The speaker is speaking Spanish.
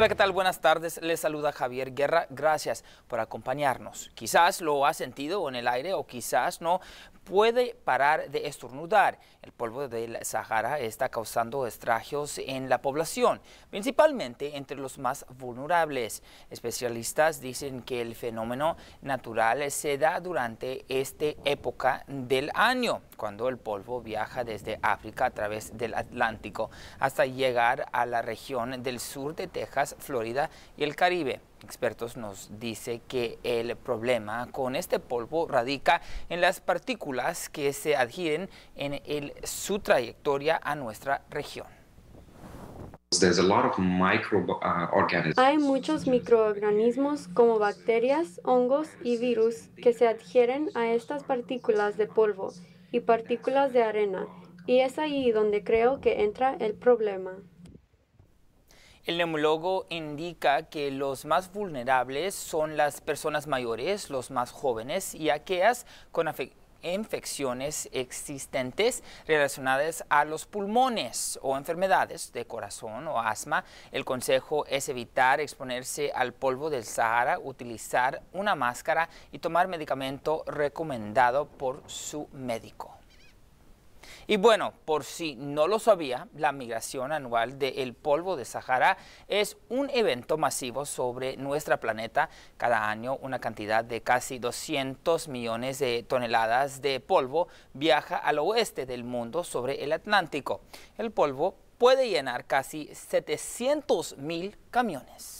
Hola, ¿qué tal? Buenas tardes. Les saluda Javier Guerra. Gracias por acompañarnos. Quizás lo ha sentido en el aire o quizás no, puede parar de estornudar. El polvo del Sahara está causando estragios en la población, principalmente entre los más vulnerables. Especialistas dicen que el fenómeno natural se da durante esta época del año, cuando el polvo viaja desde África a través del Atlántico hasta llegar a la región del sur de Texas, Florida y el Caribe expertos nos dice que el problema con este polvo radica en las partículas que se adhieren en su trayectoria a nuestra región. Uh, Hay muchos microorganismos como bacterias, hongos y virus que se adhieren a estas partículas de polvo y partículas de arena, y es ahí donde creo que entra el problema. El neumólogo indica que los más vulnerables son las personas mayores, los más jóvenes y aquellas con infecciones existentes relacionadas a los pulmones o enfermedades de corazón o asma. El consejo es evitar exponerse al polvo del Sahara, utilizar una máscara y tomar medicamento recomendado por su médico. Y bueno, por si no lo sabía, la migración anual del polvo de Sahara es un evento masivo sobre nuestro planeta. Cada año una cantidad de casi 200 millones de toneladas de polvo viaja al oeste del mundo sobre el Atlántico. El polvo puede llenar casi 700 mil camiones.